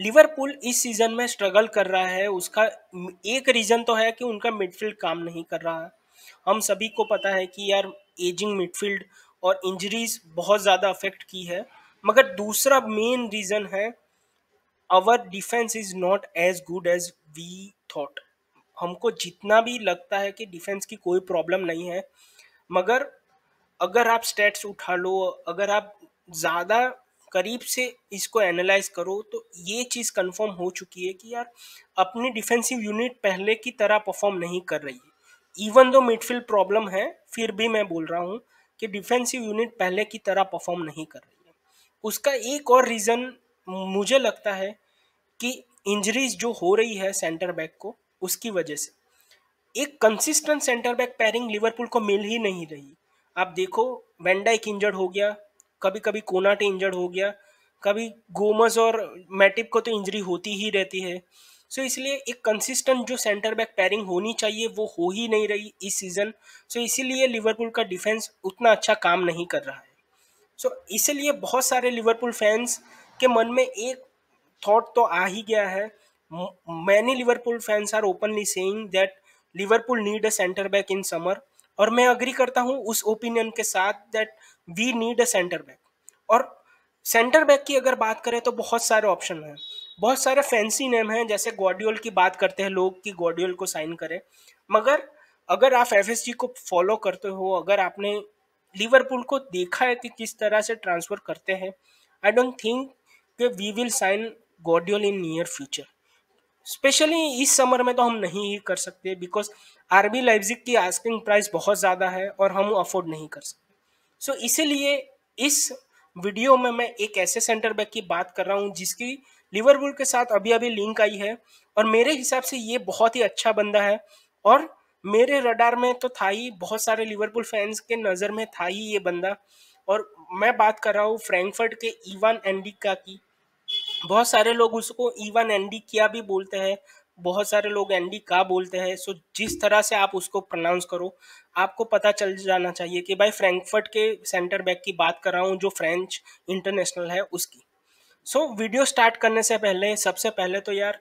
Liverpool इस season में struggle कर रहा है उसका एक रीज़न तो है कि उनका मिडफील्ड काम नहीं कर रहा है हम सभी को पता है कि यार एजिंग मिडफील्ड और इंजरीज बहुत ज़्यादा अफेक्ट की है मगर दूसरा मेन रीज़न है our defence is not as good as we thought हमको जितना भी लगता है कि डिफेंस की कोई प्रॉब्लम नहीं है मगर अगर आप स्टेट्स उठा लो अगर आप ज़्यादा करीब से इसको एनालाइज करो तो ये चीज़ कंफर्म हो चुकी है कि यार अपनी डिफेंसिव यूनिट पहले की तरह परफॉर्म नहीं कर रही है इवन दो मिडफील्ड प्रॉब्लम है फिर भी मैं बोल रहा हूँ कि डिफेंसिव यूनिट पहले की तरह परफॉर्म नहीं कर रही है उसका एक और रीज़न मुझे लगता है कि इंजरीज जो हो रही है सेंटर बैक को उसकी वजह से एक consistent centre back pairing Liverpool को मिल ही नहीं रही आप देखो वेंडाइक इंजर्ड हो गया कभी कभी कोनाटे इंजर्ड हो गया कभी गोमस और मैटिप को तो इंजरी होती ही रहती है सो so, इसलिए एक कंसिस्टेंट जो सेंटर बैक पैरिंग होनी चाहिए वो हो ही नहीं रही इस सीज़न सो so, इसीलिए लिवरपूल का डिफेंस उतना अच्छा काम नहीं कर रहा है सो so, इसलिए बहुत सारे लिवरपूल फैंस के मन में एक थॉट तो आ ही गया है many Liverpool fans are openly saying that Liverpool need a centre back in summer और मैं अग्री करता हूँ उस ओपिनियन के साथ that we need a centre back और सेंटर बैक की अगर बात करें तो बहुत सारे ऑप्शन हैं बहुत सारे फैंसी नेम हैं जैसे गॉडियोल की बात करते हैं लोग कि गॉडियोल को साइन करें मगर अगर आप एफ को फॉलो करते हो अगर आपने लिवरपूल को देखा है कि किस तरह से ट्रांसफ़र करते हैं आई डोंट थिंक कि we will sign Gvardiol in near future specially इस समर में तो हम नहीं ही कर सकते बिकॉज आरबी लाइफिक की आस्किंग प्राइस बहुत ज़्यादा है और हम अफोर्ड नहीं कर सकते सो so, इसीलिए इस वीडियो में मैं एक ऐसे सेंटर बैक की बात कर रहा हूँ जिसकी लिवरपूल के साथ अभी अभी लिंक आई है और मेरे हिसाब से ये बहुत ही अच्छा बंदा है और मेरे रडार में तो था ही बहुत सारे लिवरपूल फैंस के नज़र में था ही ये बंदा और मैं बात कर रहा हूँ फ्रैंकफर्ट के ईवान एंडिका की बहुत सारे लोग उसको ईवान एंडिकिया भी बोलते हैं बहुत सारे लोग एंडी का बोलते हैं सो जिस तरह से आप उसको प्रोनाउंस करो आपको पता चल जाना चाहिए कि भाई फ्रैंकफर्ट के सेंटर बैक की बात कर रहा हूँ जो फ्रेंच इंटरनेशनल है उसकी सो so, वीडियो स्टार्ट करने से पहले सबसे पहले तो यार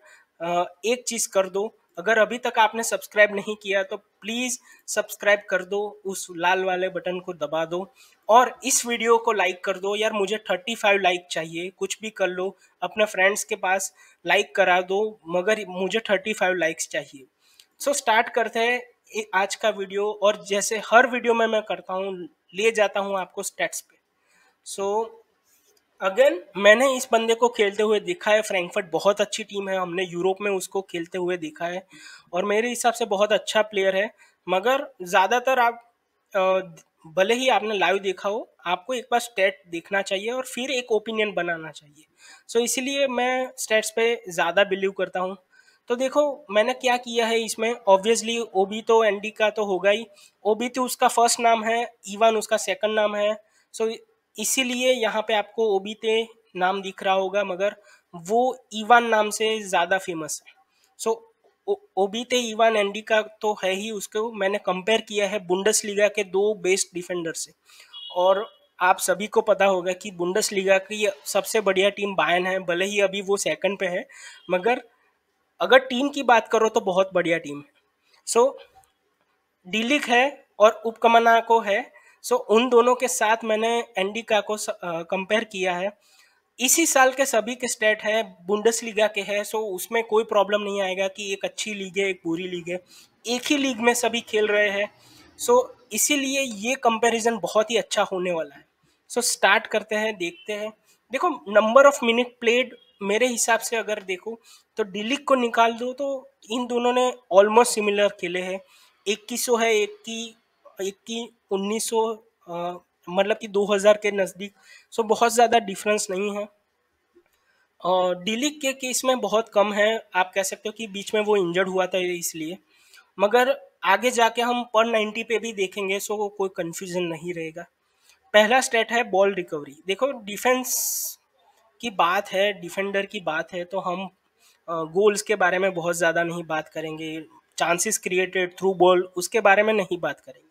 एक चीज़ कर दो अगर अभी तक आपने सब्सक्राइब नहीं किया तो प्लीज़ सब्सक्राइब कर दो उस लाल वाले बटन को दबा दो और इस वीडियो को लाइक कर दो यार मुझे 35 लाइक चाहिए कुछ भी कर लो अपने फ्रेंड्स के पास लाइक करा दो मगर मुझे 35 लाइक्स चाहिए सो so, स्टार्ट करते हैं आज का वीडियो और जैसे हर वीडियो में मैं करता हूँ ले जाता हूँ आपको स्टेट्स पे सो so, अगेन मैंने इस बंदे को खेलते हुए देखा है फ्रैंकफर्ट बहुत अच्छी टीम है हमने यूरोप में उसको खेलते हुए देखा है और मेरे हिसाब से बहुत अच्छा प्लेयर है मगर ज़्यादातर आप भले ही आपने लाइव देखा हो आपको एक बार स्टेट देखना चाहिए और फिर एक ओपिनियन बनाना चाहिए सो so, इसीलिए मैं स्टेट्स पे ज़्यादा बिलीव करता हूँ तो देखो मैंने क्या किया है इसमें ऑब्वियसली ओबी तो एनडी का तो होगा ही ओबी तो उसका फर्स्ट नाम है इवन उसका सेकंड नाम है सो so, इसीलिए यहाँ पे आपको ओबीते नाम दिख रहा होगा मगर वो ईवान नाम से ज़्यादा फेमस है सो ओबीते इवान एंडी का तो है ही उसको मैंने कंपेयर किया है बुंडस लीगा के दो बेस्ट डिफेंडर से और आप सभी को पता होगा कि बुंडस लीगा की सबसे बढ़िया टीम बायन है भले ही अभी वो सेकंड पे है मगर अगर टीम की बात करो तो बहुत बढ़िया टीम है सो so, डीलिक है और उपकमना को है सो so, उन दोनों के साथ मैंने एंडिका को कंपेयर किया है इसी साल के सभी के स्टेट है बुंडस लीगा के है सो उसमें कोई प्रॉब्लम नहीं आएगा कि एक अच्छी लीग है एक बुरी लीग है एक ही लीग में सभी खेल रहे हैं सो so, इसीलिए ये कंपैरिजन बहुत ही अच्छा होने वाला है सो so, स्टार्ट करते हैं देखते हैं देखो नंबर ऑफ मिनट प्लेड मेरे हिसाब से अगर देखो तो डिलिक को निकाल दो तो इन दोनों ने ऑलमोस्ट सिमिलर खेले हैं एक की सो है एक की की उन्नीस मतलब कि 2000 के नज़दीक सो बहुत ज़्यादा डिफरेंस नहीं है और के केस में बहुत कम है आप कह सकते हो कि बीच में वो इंजर्ड हुआ था इसलिए मगर आगे जाके हम पर 90 पे भी देखेंगे सो वो कोई कन्फ्यूज़न नहीं रहेगा पहला स्टेट है बॉल रिकवरी देखो डिफेंस की बात है डिफेंडर की बात है तो हम गोल्स के बारे में बहुत ज़्यादा नहीं बात करेंगे चांसेस क्रिएटेड थ्रू बॉल उसके बारे में नहीं बात करेंगे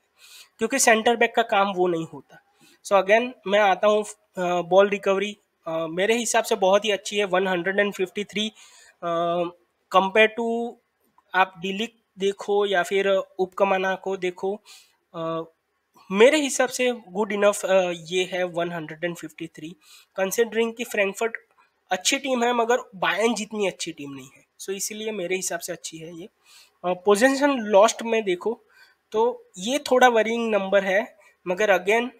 क्योंकि सेंटर बैक का काम वो नहीं होता सो so अगेन मैं आता हूँ बॉल रिकवरी मेरे हिसाब से बहुत ही अच्छी है 153 कंपेयर टू आप डिलिक देखो या फिर उपकमाना को देखो आ, मेरे हिसाब से गुड इनफ ये है 153 कंसिडरिंग कि फ्रैंकफर्ट अच्छी टीम है मगर बायन जितनी अच्छी टीम नहीं है सो so, इसीलिए मेरे हिसाब से अच्छी है ये पोजीशन लॉस्ट में देखो तो ये थोड़ा वरिंग नंबर है मगर अगेन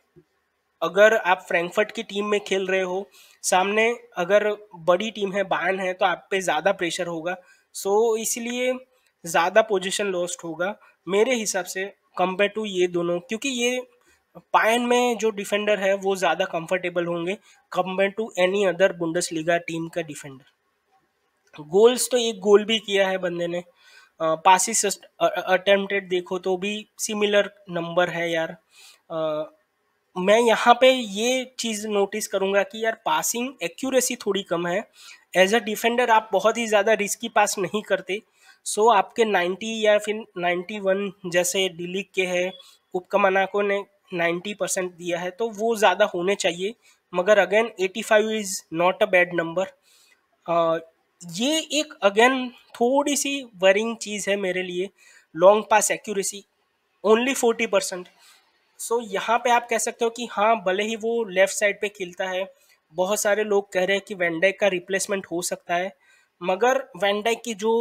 अगर आप फ्रैंकफर्ट की टीम में खेल रहे हो सामने अगर बड़ी टीम है बायन है तो आप पे ज़्यादा प्रेशर होगा सो so, इसलिए ज़्यादा पोजीशन लॉस्ट होगा मेरे हिसाब से कंपेयर टू ये दोनों क्योंकि ये पायन में जो डिफेंडर है वो ज़्यादा कंफर्टेबल होंगे compare to any other Bundesliga team का डिफेंडर गोल्स तो एक गोल भी किया है बंदे ने पासिस अटेम्प्टेड देखो तो भी सिमिलर नंबर है यार मैं यहाँ पे ये चीज़ नोटिस करूँगा कि यार पासिंग एक्यूरेसी थोड़ी कम है एज अ डिफेंडर आप बहुत ही ज़्यादा रिस्की पास नहीं करते सो so, आपके 90 या फिर 91 जैसे डिलीग के है उपकमनाको ने 90 परसेंट दिया है तो वो ज़्यादा होने चाहिए मगर again 85 is not a bad number ये एक अगेन थोड़ी सी वरिंग चीज़ है मेरे लिए long pass accuracy only forty percent so यहाँ पे आप कह सकते हो कि हाँ भले ही वो लेफ्ट साइड पे खेलता है बहुत सारे लोग कह रहे हैं कि वैंडाइक का रिप्लेसमेंट हो सकता है मगर वैंडाइक की जो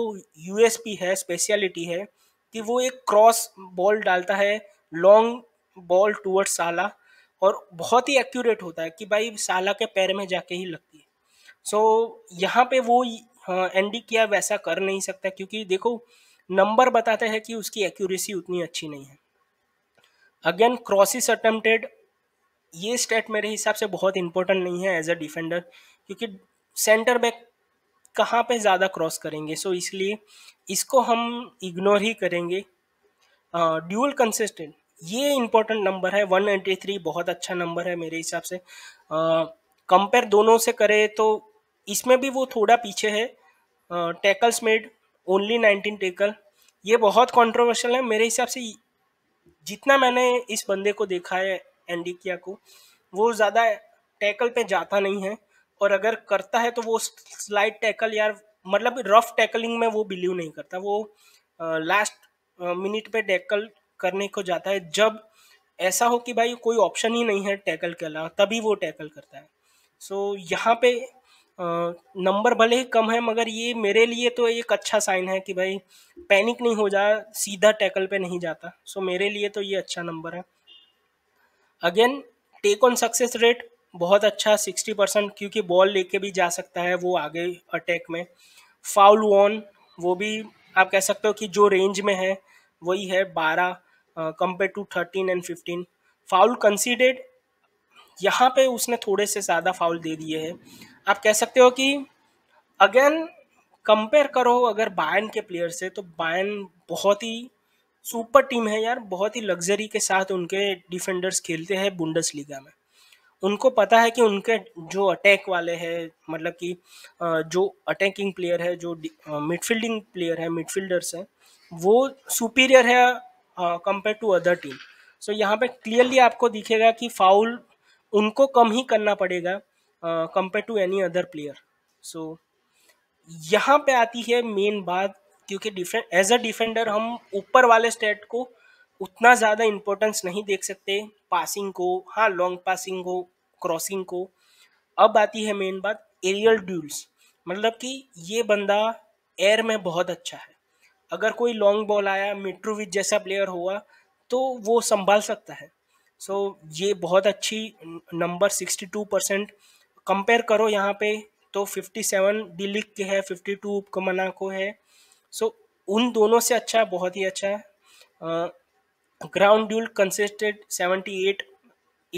यूएसपी है स्पेशलिटी है कि वो एक क्रॉस बॉल डालता है लॉन्ग बॉल टूवर्ड्स साला और बहुत ही एक्यूरेट होता है कि भाई साला के पैर में जाके ही लगती है सो so, यहाँ पे वो एन डी हाँ, किया वैसा कर नहीं सकता क्योंकि देखो नंबर बताते हैं कि उसकी एक्यूरेसी उतनी अच्छी नहीं है अगेन क्रॉसिस अटेम्प्टेड ये स्टेट मेरे हिसाब से बहुत इंपॉर्टेंट नहीं है एज अ डिफेंडर क्योंकि सेंटर बैक कहाँ पे ज़्यादा क्रॉस करेंगे सो so, इसलिए इसको हम इग्नोर ही करेंगे ड्यूअल uh, कंसिस्टेंट ये इम्पोर्टेंट नंबर है 193 बहुत अच्छा नंबर है मेरे हिसाब से कंपेयर uh, दोनों से करें तो इसमें भी वो थोड़ा पीछे है tackles made only nineteen tackle ये बहुत कंट्रोवर्शियल है मेरे हिसाब से जितना मैंने इस बंदे को देखा है एंडिकिया को वो ज़्यादा टैकल पे जाता नहीं है और अगर करता है तो वो स्लाइड टैकल यार मतलब रफ टैकलिंग में वो बिलीव नहीं करता वो लास्ट मिनट पे टैकल करने को जाता है जब ऐसा हो कि भाई कोई ऑप्शन ही नहीं है टैकल के अलावा तभी वो टैकल करता है सो so, यहाँ पे नंबर भले ही कम है मगर ये मेरे लिए तो एक अच्छा साइन है कि भाई पैनिक नहीं हो जा सीधा टैकल पे नहीं जाता सो मेरे लिए तो ये अच्छा नंबर है again take on success rate बहुत अच्छा सिक्सटी परसेंट क्योंकि बॉल लेके भी जा सकता है वो आगे अटैक में फाउल वॉन वो भी आप कह सकते हो कि जो रेंज में है वही है बारह compare to thirteen and fifteen foul conceded यहाँ पे उसने थोड़े से ज़्यादा फाउल दे दिए हैं आप कह सकते हो कि अगेन कंपेयर करो अगर बायन के प्लेयर से तो बायन बहुत ही सुपर टीम है यार बहुत ही लग्जरी के साथ उनके डिफेंडर्स खेलते हैं बुंडस लीगा में उनको पता है कि उनके जो अटैक वाले हैं मतलब कि जो अटैकिंग प्लेयर है जो मिडफील्डिंग प्लेयर है मिडफील्डर्स हैं वो सुपीरियर है compare to other team so यहाँ पे क्लियरली आपको दिखेगा कि फाउल उनको कम ही करना पड़ेगा compare to any other player so यहाँ पे आती है मेन बात क्योंकि डिफेंड एज अ डिफेंडर हम ऊपर वाले स्टेट को उतना ज़्यादा इम्पोर्टेंस नहीं देख सकते पासिंग को हाँ लॉन्ग पासिंग को क्रॉसिंग को अब आती है मेन बात एरियल ड्यूल्स मतलब कि ये बंदा एयर में बहुत अच्छा है अगर कोई लॉन्ग बॉल आया मिट्रोविच जैसा प्लेयर हुआ तो वो संभाल सकता है सो so, ये बहुत अच्छी number sixty two percent compare करो यहाँ पे तो 57 डी लीग के है 52 उपकमना को है सो so, उन दोनों से अच्छा है बहुत ही अच्छा है ग्राउंड ड्यूल कंसिस्टेड 78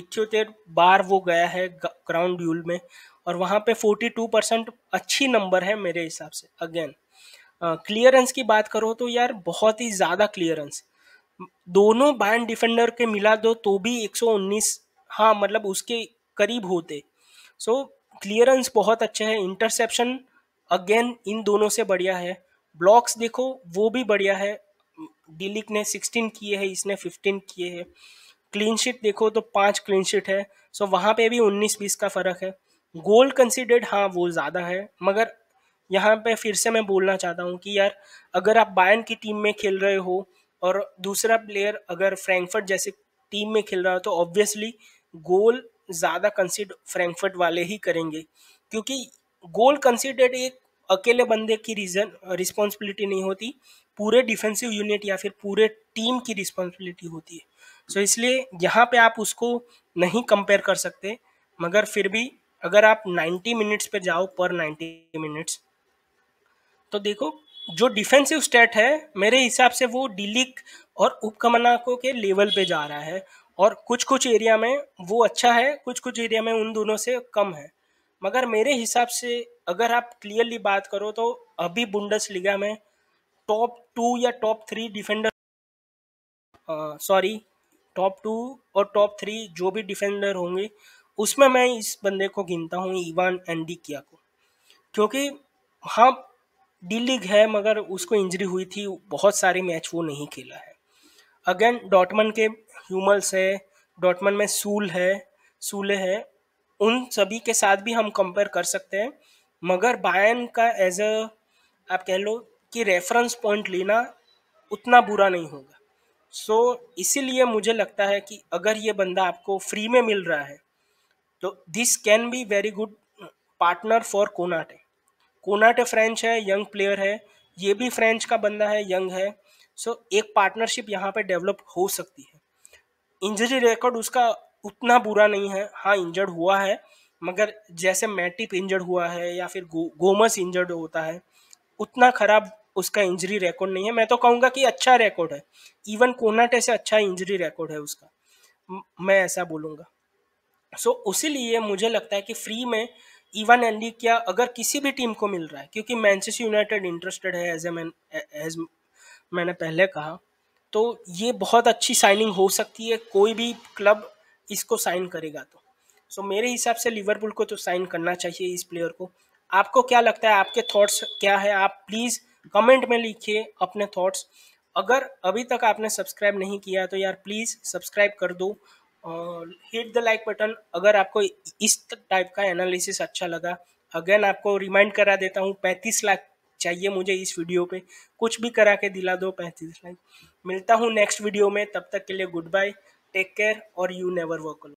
इच्छोतेर बार वो गया है ग्राउंड ड्यूल में और वहाँ पे 42 परसेंट अच्छी नंबर है मेरे हिसाब से अगेन क्लियरेंस की बात करो तो यार बहुत ही ज़्यादा क्लियरेंस दोनों बैंड डिफेंडर के मिला दो तो भी 119 हाँ मतलब उसके करीब होते सो क्लियरेंस बहुत अच्छा है इंटरसेप्शन अगेन इन दोनों से बढ़िया है ब्लॉक्स देखो वो भी बढ़िया है डिलिक ने 16 किए हैं इसने 15 किए हैं क्लीन शीट देखो तो पांच क्लीन शीट है सो so, वहाँ पे भी 19 बीस का फ़र्क है गोल कंसिडर्ड हाँ वो ज़्यादा है मगर यहाँ पे फिर से मैं बोलना चाहता हूँ कि यार अगर आप बायन की टीम में खेल रहे हो और दूसरा प्लेयर अगर फ्रैंकफर्ट जैसे टीम में खेल रहा हो तो ऑब्वियसली गोल ज़्यादा कंसिड फ्रैंकफर्ट वाले ही करेंगे क्योंकि गोल कंसिडर्ड एक अकेले बंदे की रीज़न रिस्पॉन्सिबिलिटी नहीं होती पूरे डिफेंसिव यूनिट या फिर पूरे टीम की रिस्पॉन्सिबिलिटी होती है सो so, इसलिए यहाँ पे आप उसको नहीं कंपेयर कर सकते मगर फिर भी अगर आप 90 मिनट्स पे जाओ पर 90 मिनट्स तो देखो जो डिफेंसिव स्टेट है मेरे हिसाब से वो डिलिक और उपकमनाकों के लेवल पे जा रहा है और कुछ कुछ एरिया में वो अच्छा है कुछ कुछ एरिया में उन दोनों से कम है मगर मेरे हिसाब से अगर आप क्लियरली बात करो तो अभी बुंडस लीगा में टॉप टू या top three defender sorry top two और टॉप थ्री जो भी डिफेंडर होंगे उसमें मैं इस बंदे को गिनता हूँ इवान किया को क्योंकि हाँ डी लीग है मगर उसको इंजरी हुई थी बहुत सारे मैच वो नहीं खेला है अगेन डॉटमन के ह्यूमल्स है डॉटमन में सूल है सूले हैं उन सभी के साथ भी हम कंपेयर कर सकते हैं मगर बायन का एज अ आप कह लो कि रेफरेंस पॉइंट लेना उतना बुरा नहीं होगा सो so, इसीलिए मुझे लगता है कि अगर ये बंदा आपको फ्री में मिल रहा है तो this can be very good partner for Konate Konate French है यंग प्लेयर है ये भी फ्रेंच का बंदा है यंग है सो so, एक पार्टनरशिप यहाँ पे डेवलप हो सकती है इंजरी रिकॉर्ड उसका उतना बुरा नहीं है हाँ इंजर्ड हुआ है मगर जैसे मैटिप इंजर्ड हुआ है या फिर गो, गोमस इंजर्ड होता है उतना खराब उसका इंजरी रिकॉर्ड नहीं है मैं तो कहूँगा कि अच्छा रिकॉर्ड है इवन कोनाटे से अच्छा इंजरी रिकॉर्ड है उसका मैं ऐसा बोलूँगा सो so, उसी लिए मुझे लगता है कि फ्री में इवन एंडी क्या अगर किसी भी टीम को मिल रहा है क्योंकि मैनचेस्टर यूनाइटेड इंटरेस्टेड है एज ए मैन एज मैंने पहले कहा तो ये बहुत अच्छी साइनिंग हो सकती है कोई भी क्लब इसको साइन करेगा तो सो so, मेरे हिसाब से लिवरपूल को तो साइन करना चाहिए इस प्लेयर को आपको क्या लगता है आपके थॉट्स क्या है आप प्लीज़ कमेंट में लिखिए अपने थॉट्स अगर अभी तक आपने सब्सक्राइब नहीं किया तो यार प्लीज़ सब्सक्राइब कर दो हिट द लाइक बटन अगर आपको इस टाइप का एनालिसिस अच्छा लगा अगेन आपको रिमाइंड करा देता हूँ पैंतीस लाख चाहिए मुझे इस वीडियो पे कुछ भी करा के दिला दो पैंतीस लाख मिलता हूँ नेक्स्ट वीडियो में तब तक के लिए गुड बाय टेक केयर और यू नेवर वर्क